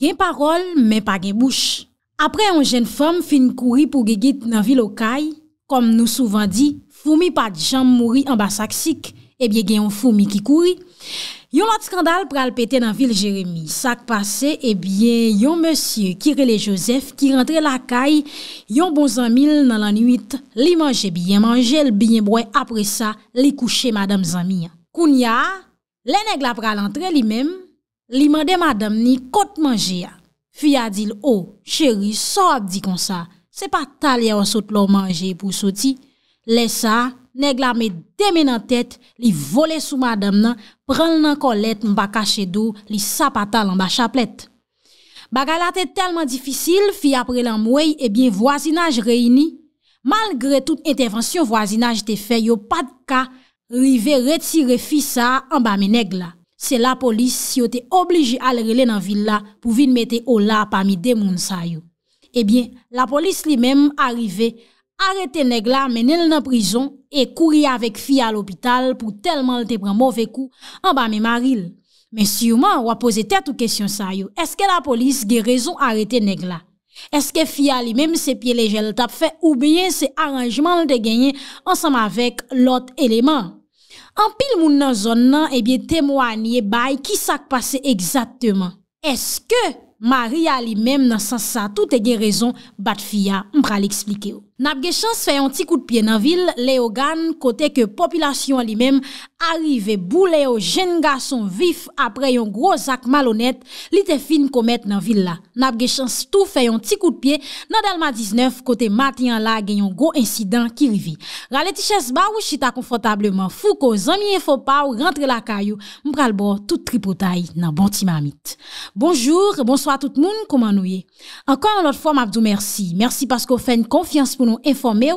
gen parol men pa gen bouch. Apre yon jen fom fin kouri pou ge git nan vil o kay, kom nou souvan di, foumi pat jamb mouri an basak sik, ebyen gen yon foumi ki kouri. Yon lot skandal pral pete nan vil Jeremie, sak pase, ebyen yon monsye Kirele Joseph ki rentre la kay, yon bon zanmil nan lanuit, li manje biyen manje, li biyen bwen apre sa, li kouche madam zanmi. Koun ya, le neg la pral antre li mem, Li mande madam ni kote manje ya. Fi ya dil, o, oh, cheri, so ak di kon sa, se pa talye an sot lo manje pou soti. Le sa, negla me deme nan tet, li vole sou madam nan, pren nan kolet mba kache do, li sapata lan ba chaplet. Bagala te telman difisil, fi apre lan mwey, ebyen eh voisinaj reyini. Malgre tout intervensyon voisinaj te fe, yo pad ka rive retire fi sa an bame negla. Se la polis si yo te obliji alrele nan villa pou vin mette o la pa mi demoun sa yo. Ebyen, la polis li menm arrive, arete neg la menel nan prizon e kouri avek fia l'opital pou telman le te pran mouve kou anba me maril. Men si yo man wapose tet ou kesyon sa yo, eske la polis ge rezon arete neg la? Eske fia li menm se pie le jel tap fe ou byen se aranjman le te genyen ansam avek lot eleman? Anpil moun nan zon nan ebyen eh temwaniye bay ki sak pase egzatman. Eske Maria li menm nan san sa tout e gen rezon bat fiya mpral eksplike yo. N ap ge chans fè yon ti kout pye nan vil, le yo gan kote ke populasyon li mem, arive bou le yo jen gason vif apre yon gro zak malonet li te fin komet nan vil la. N ap ge chans tou fè yon ti kout pye nan Dalma 19 kote mati an la gen yon gro insidan ki rivi. Ra leti ches ba ou chita konfotableman, fou ko zamiye fò pa ou rentre la kayo, mpral bo tout tripotay nan bonti mamit. Bonjour, bonsoi tout moun, koman nou ye? Ankon an lot fòm ap doun mersi, mersi pasko fè n konfians pou nou. nou informe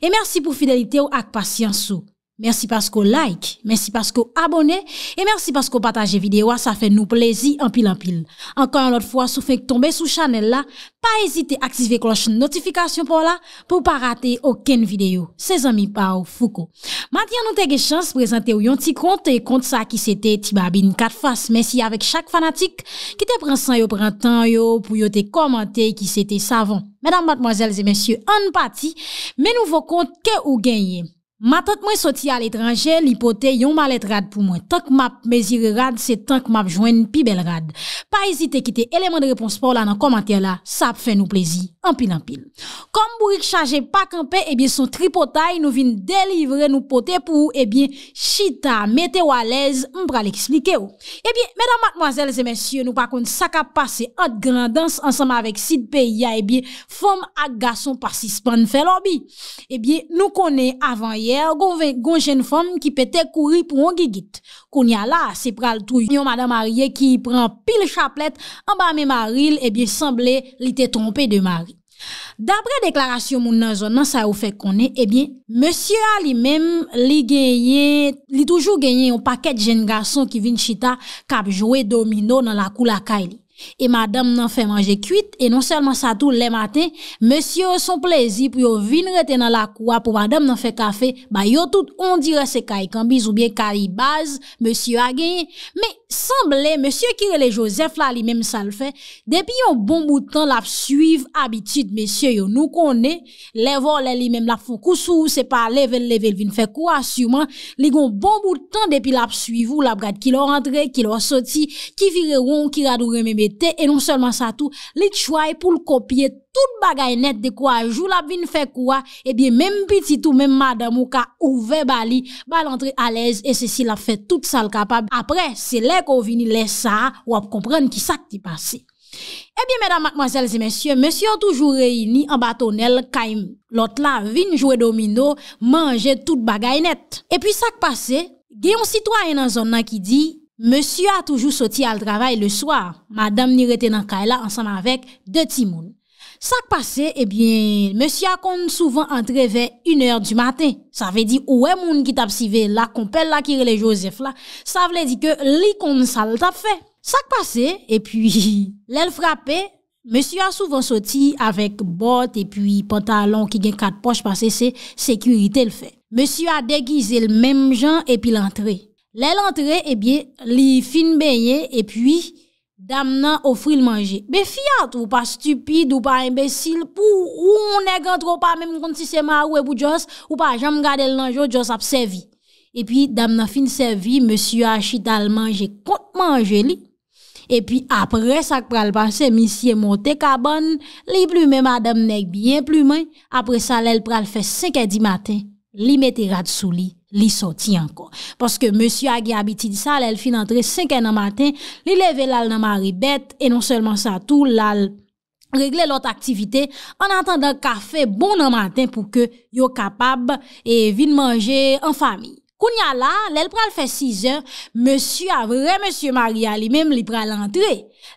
e merci por fidelidade ou patience. Mersi pasko like, mersi pasko abone, e mersi pasko pataje videwa, sa fe nou plezi anpil anpil. Ankan anot fwa, sou fek tombe sou chanel la, pa ezite aktive kloche notifikasyon pou la, pou pa rate oken videyo. Se zanmi pa ou fuko. Matyan nou te ge chans prezante ou yon ti konte, konte sa ki se te ti babi nou kat fwas. Mersi avek chak fanatik, ki te prensan yo prentan yo, pou yo te komante ki se te savon. Mèdam matmozèl zè mèsyè, an pati, mè nou vò kont ke ou genye. Matak mwen soti al etranje, li pote yon malet rad pou mwen. Tak map mezire rad, se tak map jwen pi bel rad. Pa ezite kite elemen de repons pa ou la nan komantè la, sa ap fè nou plezi. anpil anpil. Kom mbou yik chaje pak anpe, ebyen eh son tripotay nou vin delivre nou pote pou, ebyen, eh chita, mete walez, mbra l'ekslike ou. Ebyen, eh medan matmoazel zemensye, nou pakoun sakap pase at grandans ansama vek sidpe ya, ebyen, fom ak gason pasispan felon bi. Ebyen, nou kone avan yer, goun jen fom ki pete kouri pou an gigit. Koun ya la, se pral tou yon madan marye ki yi pran pil chaplet, anba me maril, ebyen, semble li te trompe de mari. Dapre deklarasyon moun nan zon nan sa ou fek konen, ebyen, eh monsye a li menm li genyen, li toujou genyen yon paket jen gason ki vin chita kap jowe domino nan la kou laka e li. E madame nan fè manje kuit, e non selman sa tou le maten, monsye yo son plezi pou yo vin reten nan la kwa pou madame nan fè kafe, ba yo tout on dire se kaj kan bizou bie kaj i baz, monsye yo a genye. Me, sanble, monsye kire le Josef la li menm sal fè, depi yon bon boutan la psuiv abitit monsye yo nou konne, le vol li menm la fokou sou, se pa level level vin fè kwa, souman, li gon bon boutan depi la psuiv ou la brad ki lo rentre, Et non seulement ça tout, les choix pour le copier tout bagay net de quoi, jou la vin quoi, et eh bien, même petit ou même Madame ou ka ouve bali, bal à l'aise et ceci ceci la fait tout ça après kapab. Après, c'est le ko ça ou à comprendre qui ça qui ki Eh bien mesdames, mademoiselles et messieurs, messieurs toujours réuni en bâtonnel kaim l'autre-là vin jouer domino, manger tout bagay net. puis puis, sa qui passé, y yon un zone dit Monsi a toujou soti al travay le swar, madame ni rete nan kaila ansan avèk de ti moun. Sak pase, ebyen, eh monsi a kon souvan entreve yun er du maten. Sa ve di, ouè moun ki tap sive la kompel la kire le josef la, sa vle di ke li kon sal tap fe. Sak pase, epyi, lèl frape, monsi a souvan soti avèk bot epyi pantalon ki gen kat poch pase se sekurite l fe. Monsi a degize l mèm jan epi l entreve. Lè l'entrè, e eh bie, li fin bèye, e pwi, dam nan ofri l manje. Be fiat, ou pa stupide, ou pa imbesil, pou, ou mounèk an tro pa mèm konti se marwè pou Jos, ou pa jom gade l nanjot, Jos ap sevi. E pwi, dam nan fin sevi, monsi achit al manje, kont manje li. E pwi, apre sak pral panse, misye monte kaban, li plume mèm adam nèk byen plume, apre sa lèl pral fè sèkè di maten, li mette rad sou li. li soti ankon. Paske Monsi Aghi Abiti Disal el fin antre 5 an an maten, li leve lal nan mari bet, e non selman sa tou lal regle lot aktivite, an antan dan kafe bon an maten pou ke yo kapab e vin manje an fami. Kounya la, lèl pral fè 6 an, mèsy a vre, mèsy Maria li mèm li pral antre.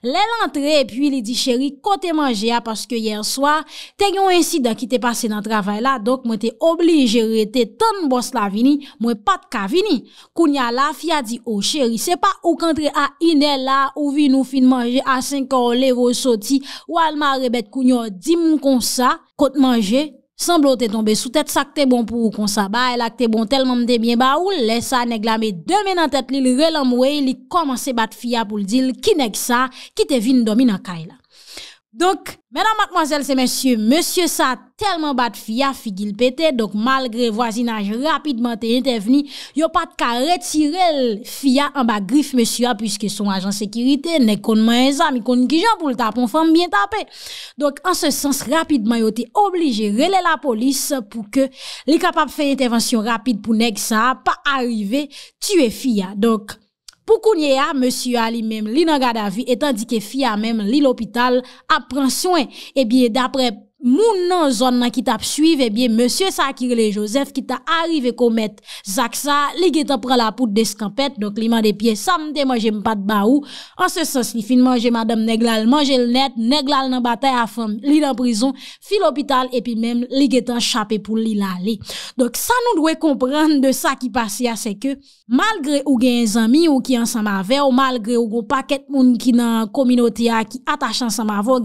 Lèl antre, pwi li di chèri, kote manje a, paske yèr swa, tenyon ensi da ki te pase nan travè la, dok mwen te oblige rete ton bos la vini, mwen pat ka vini. Kounya la, fya di, o chèri, se pa ou kante a inè la, ou vi nou fin manje a 5 an, ou lev ou soti, ou al marebet kounyo dim kon sa, kote manje a. San blo te tombe sou tet sa ke te bon pou ou kon sa baye la ke te bon telman de miye ba ou le sa neg la me demen an tet li li relem wey li komanse bat fiya pou li dil ki neg sa ki te vin dominan kay la. Donk, menan makmanzel se monsye, monsye sa telman bat fiya fi gil pete, donk malgre voisinaj rapidman te yon te vni, yon pat ka retirel fiya an ba grif monsye a pwiske son ajan sekirite, ne kon man e zan, mi kon ki jan pou l tapon fanm byen tape. Donk, an se sens rapidman yo te oblige rele la polis pou ke li kapap fe yon te vansyon rapid pou nek sa a pa arive tue fiya, donk. Pou kounye a, monsi a li menm li nan gada vi etan di ke fi a menm li l'opital apren soen. Moun nan zon nan ki tap suive, e eh bie monsye Sakirele Joseph ki ta arrive komet zaksa, li getan pran la pout de skampet, donk li man de pye samde man jem pat ba ou, an se sensi fin man jem adam neglal man jel net, neglal nan batay a fom li nan prison, fil opital, epi men li getan chapè pou li la li. Donk sa nou dwe komprend de sa ki pasi a, se ke malgre ou gen zami ou ki ansan ma ve, ou malgre ou go paket moun ki nan kominoti a ki atachan san ma vo,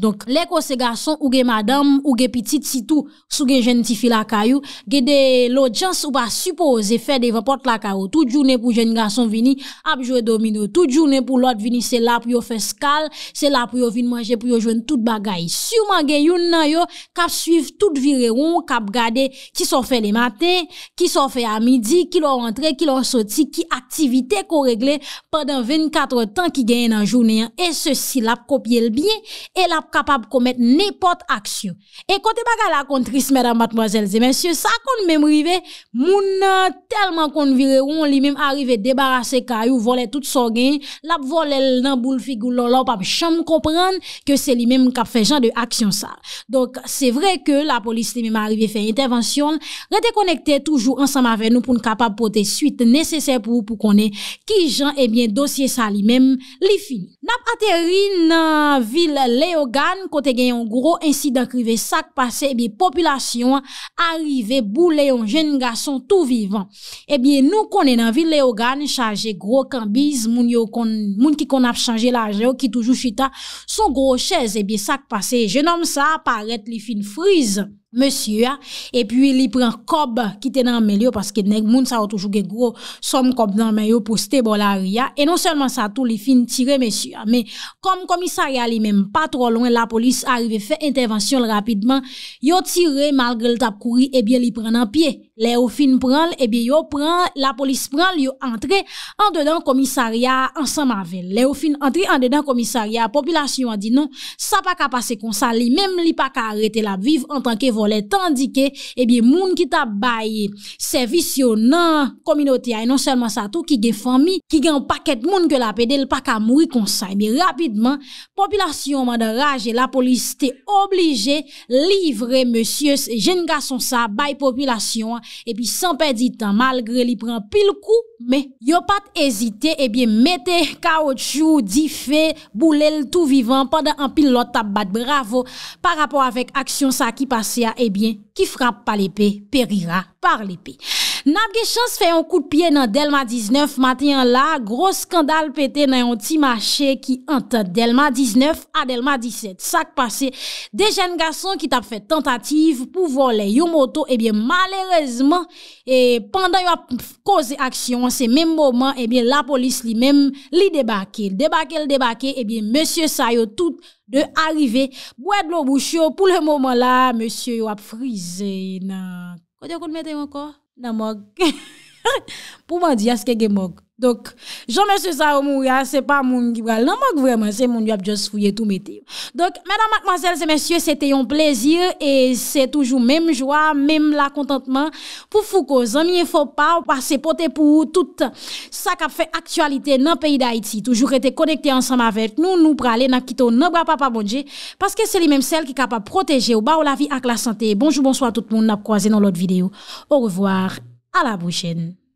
Donk le kose gason ouge madam ouge pitit sitou souge jen tifi lakayou Gede lo jans ouba supo ose fe devapot lakayou Tout jounen pou jen gason vini ap jwen domino Tout jounen pou lot vini se la pou yo feskal Se la pou yo vin manje pou yo jwen tout bagay Souman gen yon nan yo kap suiv tout vireyoun Kap gade ki son fe le maten Ki son fe a midi Ki lor rentre Ki lor soti Ki aktivite ko regle Pendan 24 tan ki gen yon an jounen E se si la kopye lbyen el ap kapab komet nipot aksyon. E kote baga la kontris, mèdam batmazèl zè mèsyon, sa kon mèm rive, moun nan telman kon vire ou, li mèm arive debarase ka, ou vole tout so gen, lap vole nan boule figou lolo, pap chanm kompran, ke se li mèm kap fe jan de aksyon sa. Donk, se vre ke la polis li mèm arive fe intervansyon, rete konekte toujou ansam ave nou pou n kapab pote suite nesesèpou pou kone ki jan ebyen eh dosye sa li mèm li fin. Nap ate rin nan vil lè, Lè yo gan, kote gen yon gro, ensi dan krive sak pase, ebi, populasyon arive bou lè yon jen nga son tou vivan. Ebi, nou konen nan vil lè yo gan, chaje gro kambiz, moun ki kon ap chanje la jeo ki toujou chita, son gro chez, ebi, sak pase, gen om sa aparet li fin frizan. Monsye, e pi li pren kob ki te nan melyo paske denek moun sa wotoujou gen gro som kob nan melyo pou ste bol aria. E non selman sa tou li fin tire monsye, me kom komisari a li menm patro lon la polis arive fe intervensyon rapidman, yo tire malge l tap kouri e bi li pren nan pie. Le ou fin pran, eh ebi yo pran, la polis pran, li yo antre an dedan komisariya ansan mavel. Le ou fin antre an dedan komisariya, populasyon an di non, sa pa ka pase konsa li, mem li pa ka arete la viv an tanke volet, tandike ebi eh moun ki ta baye servisyon nan kominoti a, e non selman sa tou ki ge fami, ki gen paket moun ke la pedel, pa ka moui konsa. Ebi eh rapidman, populasyon man de raje, la polis te oblige livre monsye jen ga son sa baye populasyon an, E pi sanpe di tan malgre li pran pil kou Me, yo pat ezite E bi mette kao chou Dife, boulel tou vivan Padan an pil lot tabat, bravo Par rapport avek aksyon sa ki pase ya E eh bi, ki frappe pal epe Perira pal epe Napge chans fè yon kout piye nan Delma 19. Matyen la, gros skandal pète nan yon ti machè ki anta Delma 19 a Delma 17. Sak pase, de jen gason ki tap fè tentative pou vole yon moto. Ebyen, eh malerezman, eh, pendant yon ap kouze aksyon, se menm mouman, ebyen, eh la polis li menm li debake. Debake, debake, ebyen, monsye sa yon tout de arrive. Bwèd lò bouchyo, pou lè mouman la, monsye yon ap frizey nan. Koude yon kout mette yon kò? nan mok. Pou man di yas kege mok. Donc, Jean-Monsieur suis ce pas mon qui va vraiment, c'est mon qui a juste fouillé tout métier. Donc, mesdames, mademoiselles et messieurs, c'était un plaisir et c'est toujours même joie, même la contentement pour Foucault. Zami, il faut pas passer pour tout ça qui a fait actualité dans le pays d'Haïti. Toujours été connecté ensemble avec nous, nous pour aller dans Kito, dans papa bon parce que c'est les même celles qui est capable de protéger au bas la vie avec la santé. Bonjour, bonsoir tout le monde, n'a croisé dans l'autre vidéo. Au revoir, à la prochaine.